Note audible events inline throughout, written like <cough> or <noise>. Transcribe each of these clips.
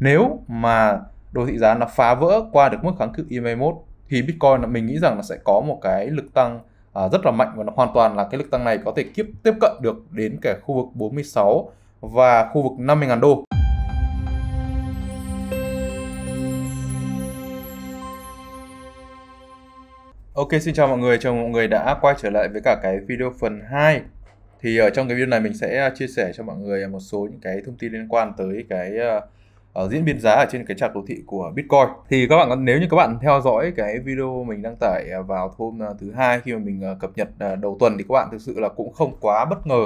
nếu mà đô thị giá nó phá vỡ qua được mức kháng cự EM21 thì Bitcoin là mình nghĩ rằng nó sẽ có một cái lực tăng à, rất là mạnh và nó hoàn toàn là cái lực tăng này có thể tiếp tiếp cận được đến cả khu vực 46 và khu vực 50.000 đô. Ok, xin chào mọi người, chào mọi người đã quay trở lại với cả cái video phần 2 Thì ở trong cái video này mình sẽ à, chia sẻ cho mọi người một số những cái thông tin liên quan tới cái uh, uh, diễn biến giá ở trên cái chart đồ thị của Bitcoin thì các bạn nếu như các bạn theo dõi cái video mình đăng tải à, vào hôm à, thứ hai khi mà mình à, cập nhật đầu tuần thì các bạn thực sự là cũng không quá bất ngờ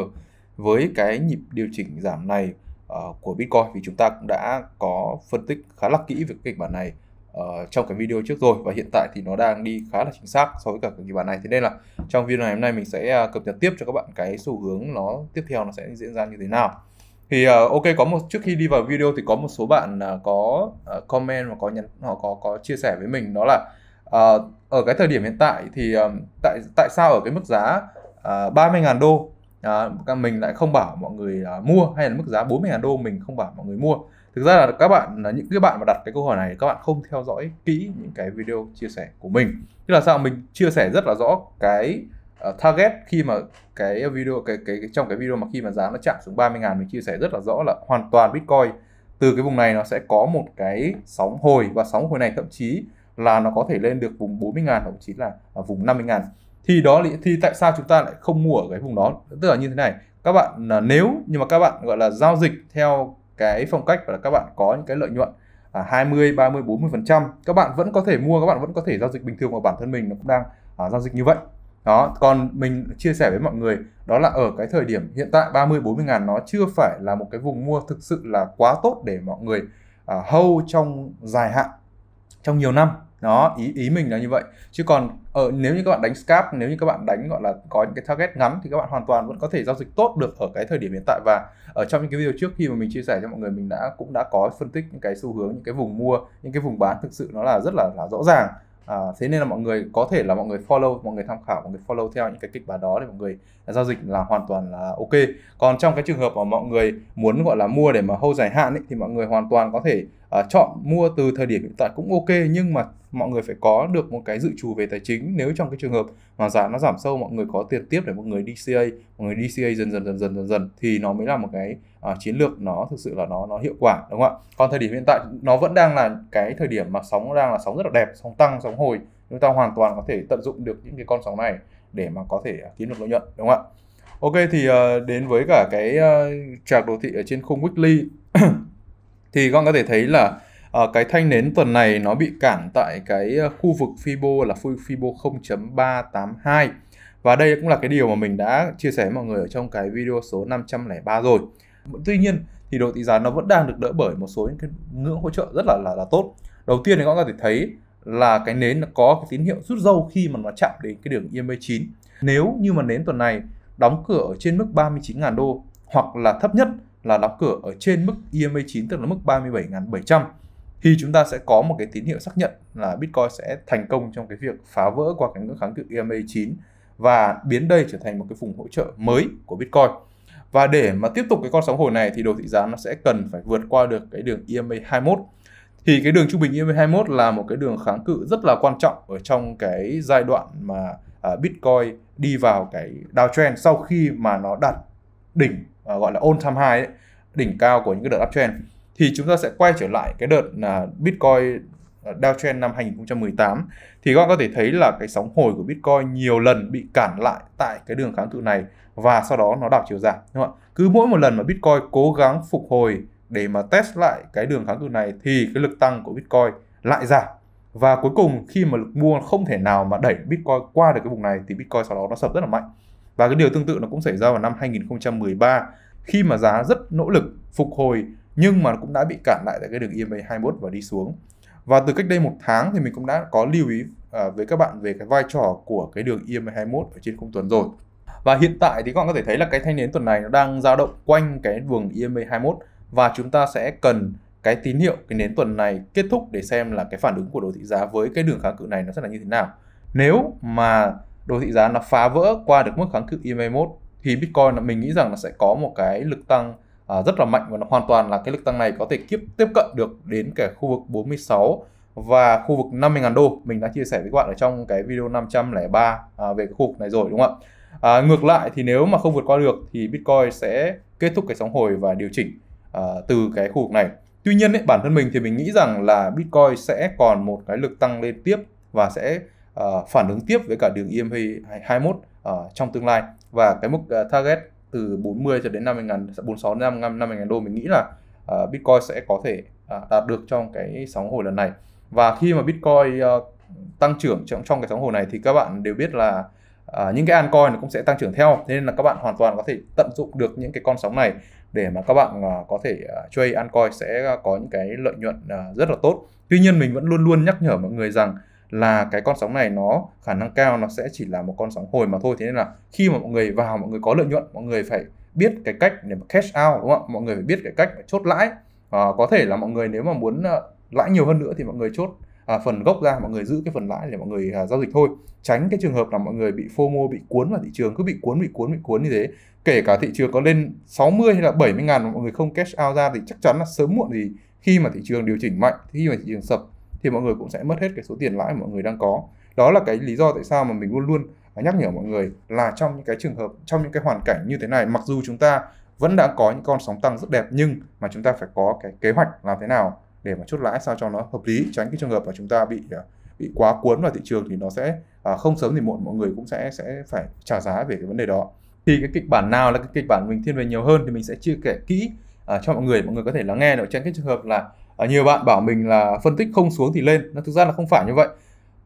với cái nhịp điều chỉnh giảm này ờ, của Bitcoin vì chúng ta cũng đã có phân tích khá là kỹ về cái kịch bản này ờ, trong cái video trước rồi và hiện tại thì nó đang đi khá là chính xác so với cả cái kịch bản này thế nên là trong video ngày hôm nay mình sẽ cập nhật tiếp cho các bạn cái xu hướng nó tiếp theo nó sẽ diễn ra như thế nào thì uh, ok có một trước khi đi vào video thì có một số bạn uh, có uh, comment và có nhắn họ có có chia sẻ với mình đó là uh, ở cái thời điểm hiện tại thì um, tại tại sao ở cái mức giá uh, 30.000 đô uh, mình lại không bảo mọi người uh, mua hay là mức giá 40.000 đô mình không bảo mọi người mua thực ra là các bạn là những cái bạn mà đặt cái câu hỏi này các bạn không theo dõi kỹ những cái video chia sẻ của mình tức là sao mình chia sẻ rất là rõ cái uh, target khi mà cái video cái, cái cái trong cái video mà khi mà giá nó chạm xuống 30 ngàn mình chia sẻ rất là rõ là hoàn toàn Bitcoin từ cái vùng này nó sẽ có một cái sóng hồi và sóng hồi này thậm chí là nó có thể lên được vùng 40 ngàn thậm chí là ở à, vùng 50 ngàn thì đó thì tại sao chúng ta lại không mua ở cái vùng đó tức là như thế này các bạn à, nếu nhưng mà các bạn gọi là giao dịch theo cái phong cách và là các bạn có những cái lợi nhuận à, 20, 30, 40 phần trăm các bạn vẫn có thể mua các bạn vẫn có thể giao dịch bình thường và bản thân mình nó cũng đang à, giao dịch như vậy đó còn mình chia sẻ với mọi người đó là ở cái thời điểm hiện tại 30 40 ngàn nó chưa phải là một cái vùng mua thực sự là quá tốt để mọi người à, hâu trong dài hạn trong nhiều năm đó ý ý mình là như vậy chứ còn ở nếu như các bạn đánh scalp nếu như các bạn đánh gọi là có những cái target ngắn thì các bạn hoàn toàn vẫn có thể giao dịch tốt được ở cái thời điểm hiện tại và ở trong những cái video trước khi mà mình chia sẻ cho mọi người mình đã cũng đã có phân tích những cái xu hướng những cái vùng mua những cái vùng bán thực sự nó là rất là, là rõ ràng À, thế nên là mọi người có thể là mọi người follow, mọi người tham khảo, mọi người follow theo những cái kịch bản đó để mọi người giao dịch là hoàn toàn là ok. Còn trong cái trường hợp mà mọi người muốn gọi là mua để mà hold dài hạn ấy, thì mọi người hoàn toàn có thể uh, chọn mua từ thời điểm hiện tại cũng ok nhưng mà mọi người phải có được một cái dự trù về tài chính nếu trong cái trường hợp mà giá nó giảm sâu mọi người có tiền tiếp để mọi người DCA mọi người DCA dần dần dần dần dần dần thì nó mới là một cái uh, chiến lược nó thực sự là nó nó hiệu quả đúng không ạ còn thời điểm hiện tại nó vẫn đang là cái thời điểm mà sóng đang là sóng rất là đẹp sóng tăng sóng hồi chúng ta hoàn toàn có thể tận dụng được những cái con sóng này để mà có thể ờ, kiếm được lợi nhuận đúng không ạ ok thì đến với cả cái uh, chart đồ thị ở trên khung weekly <clears throat> thì con có thể thấy là uh, cái thanh nến tuần này nó bị cản tại cái ờ, khu vực Fibo là khu Fibo 0.382 và đây cũng là cái điều mà mình đã chia sẻ với mọi người ở trong cái video số 503 rồi tuy nhiên thì độ tỷ giá nó vẫn đang được đỡ bởi một số những cái ngưỡng hỗ trợ rất là là, là tốt đầu tiên thì các bạn có thể thấy là cái nến nó có cái tín hiệu rút dâu khi mà nó chạm đến cái đường EMA 9 nếu như mà nến tuần này đóng cửa ở trên mức 39.000 đô hoặc là thấp nhất là đóng cửa ở trên mức EMA 9 tức là mức 37.700 thì chúng ta sẽ có một cái tín hiệu xác nhận là Bitcoin sẽ thành công trong cái việc phá vỡ qua cái ngưỡng kháng cự EMA 9 và biến đây trở thành một cái vùng hỗ trợ mới của Bitcoin. Và để mà tiếp tục cái con sóng hồi này thì đồ thị giá nó sẽ cần phải vượt qua được cái đường EMA 21. Thì cái đường trung bình EMA 21 là một cái đường kháng cự rất là quan trọng ở trong cái giai đoạn mà à, Bitcoin đi vào cái downtrend sau khi mà nó đạt đỉnh À, gọi là all time high ấy, đỉnh cao của những cái đợt uptrend thì chúng ta sẽ quay trở lại cái đợt là Bitcoin à, downtrend năm 2018 thì các bạn có thể thấy là cái sóng hồi của Bitcoin nhiều lần bị cản lại tại cái đường kháng cự này và sau đó nó đảo chiều giảm đúng không ạ? Cứ mỗi một lần mà Bitcoin cố gắng phục hồi để mà test lại cái đường kháng cự này thì cái lực tăng của Bitcoin lại giảm và cuối cùng khi mà lực mua không thể nào mà đẩy Bitcoin qua được cái vùng này thì Bitcoin sau đó nó sập rất là mạnh. Và cái điều tương tự nó cũng xảy ra vào năm 2013 khi mà giá rất nỗ lực phục hồi nhưng mà cũng đã bị cản lại tại cái đường EMA 21 và đi xuống. Và từ cách đây một tháng thì mình cũng đã có lưu ý à, với các bạn về cái vai trò của cái đường EMA 21 ở trên khung tuần rồi. Và hiện tại thì các bạn có thể thấy là cái thanh nến tuần này nó đang dao động quanh cái đường EMA 21 và chúng ta sẽ cần cái tín hiệu cái nến tuần này kết thúc để xem là cái phản ứng của đồ thị giá với cái đường kháng cự này nó sẽ là như thế nào. Nếu mà đồ thị giá nó phá vỡ qua được mức kháng cự EMA 21 thì Bitcoin là mình nghĩ rằng nó sẽ có một cái lực tăng à, rất là mạnh và nó hoàn toàn là cái lực tăng này có thể tiếp tiếp cận được đến cả khu vực 46 và khu vực 50.000 đô mình đã chia sẻ với các bạn ở trong cái video 503 à, về cái khu vực này rồi đúng không ạ à, ngược lại thì nếu mà không vượt qua được thì Bitcoin sẽ kết thúc cái sóng hồi và điều chỉnh à, từ cái khu vực này tuy nhiên ấy, bản thân mình thì mình nghĩ rằng là Bitcoin sẽ còn một cái lực tăng lên tiếp và sẽ à, phản ứng tiếp với cả đường EMA 21 à, trong tương lai và cái mức uh, target từ 40 cho đến 50 ngàn 46 đến 55 50 ngàn đô mình nghĩ là uh, Bitcoin sẽ có thể uh, đạt được trong cái sóng hồi lần này và khi mà Bitcoin uh, tăng trưởng trong trong cái sóng hồi này thì các bạn đều biết là uh, những cái altcoin nó cũng sẽ tăng trưởng theo thế nên là các bạn hoàn toàn có thể tận dụng được những cái con sóng này để mà các bạn uh, có thể uh, trade altcoin sẽ có những cái lợi nhuận uh, rất là tốt tuy nhiên mình vẫn luôn luôn nhắc nhở mọi người rằng là cái con sóng này nó khả năng cao nó sẽ chỉ là một con sóng hồi mà thôi thế nên là khi mà mọi người vào mọi người có lợi nhuận mọi người phải biết cái cách để mà cash out đúng không ạ mọi người phải biết cái cách để chốt lãi à, có thể là mọi người nếu mà muốn ờ, lãi nhiều hơn nữa thì mọi người chốt à, phần gốc ra mọi người giữ cái phần lãi để mọi người à, giao dịch thôi tránh cái trường hợp là mọi người bị FOMO bị cuốn vào thị trường cứ bị cuốn bị cuốn bị cuốn như thế kể cả thị trường có lên 60 hay là 70 ngàn mà mọi người không cash out ra thì chắc chắn là sớm muộn gì khi mà thị trường điều chỉnh mạnh khi mà thị trường sập thì mọi người cũng sẽ mất hết cái số tiền lãi mọi người đang có đó là cái lý do tại sao mà mình luôn luôn à, nhắc nhở mọi người là trong những cái trường hợp trong những cái hoàn cảnh như thế này mặc dù chúng ta vẫn đã có những con sóng tăng rất đẹp nhưng mà chúng ta phải có cái kế hoạch làm thế nào để mà chốt lãi sao cho nó hợp lý tránh cái trường hợp mà chúng ta bị à, bị quá cuốn vào thị trường thì nó sẽ à, không sớm thì muộn mọi người cũng sẽ sẽ phải trả giá về cái vấn đề đó thì cái kịch bản nào là cái kịch bản mình thiên về nhiều hơn thì mình sẽ chia kể kỹ uh, cho mọi người mọi người có thể lắng nghe được tránh cái trường hợp là à, nhiều bạn bảo mình là phân tích không xuống thì lên nó thực ra là không phải như vậy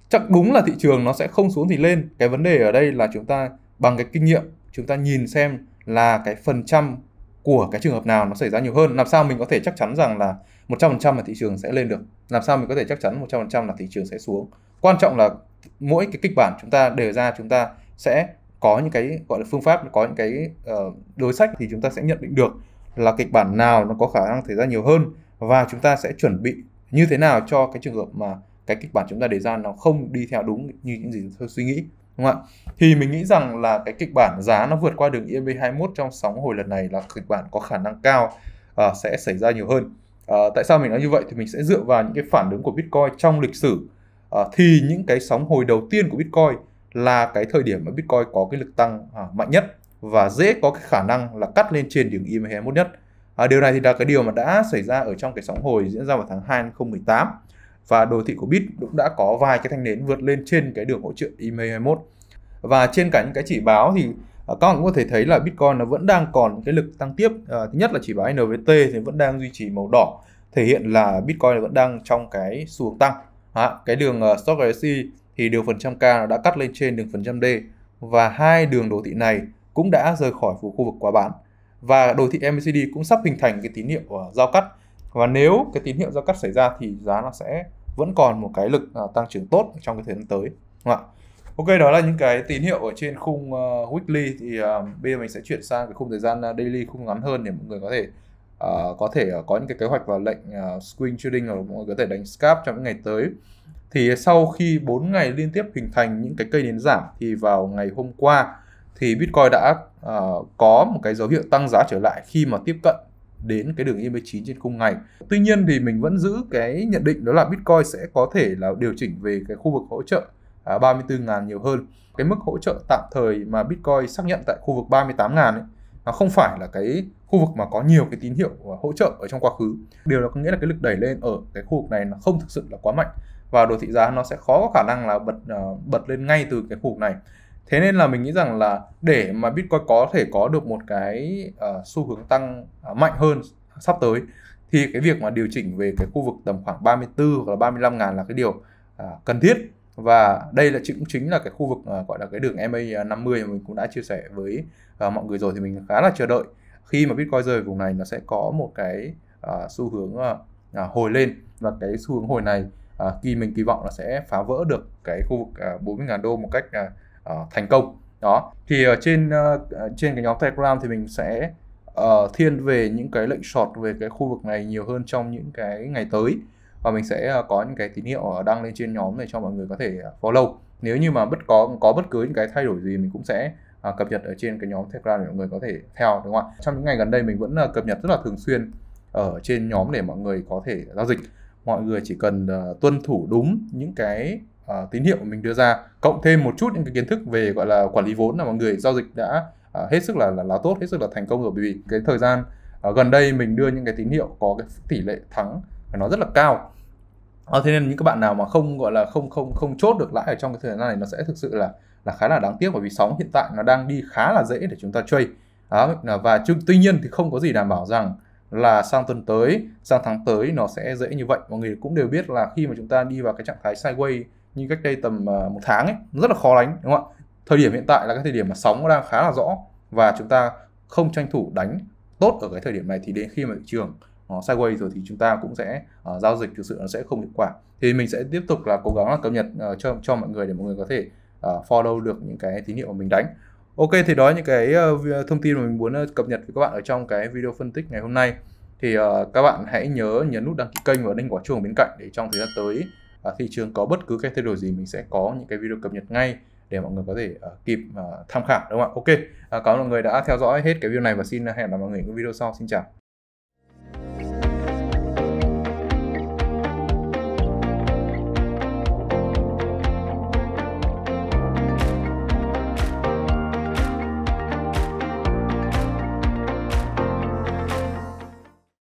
chắc đúng là thị trường nó sẽ không xuống thì lên cái vấn đề ở đây là chúng ta bằng cái kinh nghiệm chúng ta nhìn xem là cái phần trăm của cái trường hợp nào nó xảy ra nhiều hơn làm sao mình có thể chắc chắn rằng là 100% là thị trường sẽ lên được làm sao mình có thể chắc chắn 100% là thị trường sẽ xuống quan trọng là mỗi cái kịch bản chúng ta đề ra chúng ta sẽ có những cái gọi là phương pháp có những cái uh, đối sách thì chúng ta sẽ nhận định được là kịch bản nào nó có khả năng xảy ra nhiều hơn và chúng ta sẽ chuẩn bị như thế nào cho cái trường hợp mà cái kịch bản chúng ta đề ra nó không đi theo đúng như những gì tôi suy nghĩ đúng không ạ? Thì mình nghĩ rằng là cái kịch bản giá nó vượt qua đường ema 21 trong sóng hồi lần này là kịch bản có khả năng cao uh, sẽ xảy ra nhiều hơn. Uh, tại sao mình nói như vậy thì mình sẽ dựa vào những cái phản ứng của Bitcoin trong lịch sử uh, thì những cái sóng hồi đầu tiên của Bitcoin là cái thời điểm mà Bitcoin có cái lực tăng uh, mạnh nhất và dễ có cái khả năng là cắt lên trên đường ema 21 nhất. À, điều này thì là cái điều mà đã xảy ra ở trong cái sóng hồi diễn ra vào tháng 2 2018 và đồ thị của Bit cũng đã có vài cái thanh nến vượt lên trên cái đường hỗ trợ EMA 21 và trên cả những cái chỉ báo thì à, các bạn cũng có thể thấy là Bitcoin nó vẫn đang còn cái lực tăng tiếp à, thứ nhất là chỉ báo NVT thì vẫn đang duy trì màu đỏ thể hiện là Bitcoin vẫn đang trong cái xu hướng tăng à, cái đường uh, stock RSI thì đường phần trăm K nó đã cắt lên trên đường phần trăm D và hai đường đồ thị này cũng đã rời khỏi khu vực quá bán và đồ thị MACD cũng sắp hình thành cái tín hiệu uh, giao cắt và nếu cái tín hiệu giao cắt xảy ra thì giá nó sẽ vẫn còn một cái lực uh, tăng trưởng tốt trong cái thời gian tới đúng không ạ ok đó là những cái tín hiệu ở trên khung uh, weekly thì uh, bây giờ mình sẽ chuyển sang cái khung thời gian uh, daily khung ngắn hơn để mọi người có thể uh, có thể uh, có những cái kế hoạch và lệnh uh, swing trading hoặc mọi người có thể đánh scalp trong những ngày tới thì sau khi 4 ngày liên tiếp hình thành những cái cây nến giảm thì vào ngày hôm qua thì Bitcoin đã uh, có một cái dấu hiệu tăng giá trở lại khi mà tiếp cận đến cái đường EMA 9 trên khung ngày. Tuy nhiên thì mình vẫn giữ cái nhận định đó là Bitcoin sẽ có thể là điều chỉnh về cái khu vực hỗ trợ uh, à, 34.000 nhiều hơn. Cái mức hỗ trợ tạm thời mà Bitcoin xác nhận tại khu vực 38.000 ấy, nó không phải là cái khu vực mà có nhiều cái tín hiệu à, hỗ trợ ở trong quá khứ. Điều đó có nghĩa là cái lực đẩy lên ở cái khu vực này nó không thực sự là quá mạnh và đồ thị giá nó sẽ khó có khả năng là bật uh, bật lên ngay từ cái khu vực này thế nên là mình nghĩ rằng là để mà bitcoin có thể có được một cái uh, xu hướng tăng uh, mạnh hơn sắp tới thì cái việc mà điều chỉnh về cái khu vực tầm khoảng 34 hoặc là 35 ngàn là cái điều uh, cần thiết và đây là cũng chính là cái khu vực uh, gọi là cái đường MA 50 mà mình cũng đã chia sẻ với uh, mọi người rồi thì mình khá là chờ đợi khi mà Bitcoin rơi vùng này nó sẽ có một cái uh, xu hướng uh, hồi lên và cái xu hướng hồi này uh, khi mình kỳ vọng là sẽ phá vỡ được cái khu vực uh, 40 ngàn đô một cách uh, uh, thành công đó thì ở trên uh, trên cái nhóm telegram thì mình sẽ uh, thiên về những cái lệnh short về cái khu vực này nhiều hơn trong những cái ngày tới và mình sẽ uh, có những cái tín hiệu đăng lên trên nhóm này cho mọi người có thể follow nếu như mà bất có có bất cứ những cái thay đổi gì mình cũng sẽ uh, cập nhật ở trên cái nhóm telegram để mọi người có thể theo đúng không ạ trong những ngày gần đây mình vẫn uh, cập nhật rất là thường xuyên ở trên nhóm để mọi người có thể giao dịch mọi người chỉ cần uh, tuân thủ đúng những cái uh, tín hiệu mình đưa ra cộng thêm một chút những cái kiến thức về gọi là quản lý vốn là mọi người giao dịch đã uh, hết sức là là, là tốt hết sức là thành công rồi bởi vì cái thời gian uh, gần đây mình đưa những cái tín hiệu có cái tỷ lệ thắng nó rất là cao à, thế nên những các bạn nào mà không gọi là không không không chốt được lãi ở trong cái thời gian này nó sẽ thực sự là là khá là đáng tiếc bởi vì sóng hiện tại nó đang đi khá là dễ để chúng ta chơi đó, và tuy nhiên thì không có gì đảm bảo rằng là sang tuần tới, sang tháng tới nó sẽ dễ như vậy. Mọi người cũng đều biết là khi mà chúng ta đi vào cái trạng thái sideways như cách đây tầm ờ, một tháng ấy, rất là khó đánh đúng không ạ? Thời điểm hiện tại là cái thời điểm mà sóng đang khá là rõ và chúng ta không tranh thủ đánh tốt ở cái thời điểm này thì đến khi mà thị trường nó ờ, sideways rồi thì chúng ta cũng sẽ uh, giao dịch thực sự nó sẽ không hiệu quả. Thì mình sẽ tiếp tục là cố gắng là cập nhật uh, cho cho mọi người để mọi người có thể uh, follow được những cái tín hiệu mà mình đánh. Ok thì đó những cái ờ, thông tin mà mình muốn ờ, cập nhật với các bạn ở trong cái video phân tích ngày hôm nay. Thì ờ, các bạn hãy nhớ nhấn nút đăng ký kênh và đinh quả chuông bên cạnh để trong thời gian tới thị à, trường có bất cứ cái thay đổi gì mình sẽ có những cái video cập nhật ngay để mọi người có thể kịp tham khảo đúng không ạ? Ok, cảm ơn mọi người đã theo dõi hết cái video này và xin hẹn gặp mọi người ở video sau. Xin chào.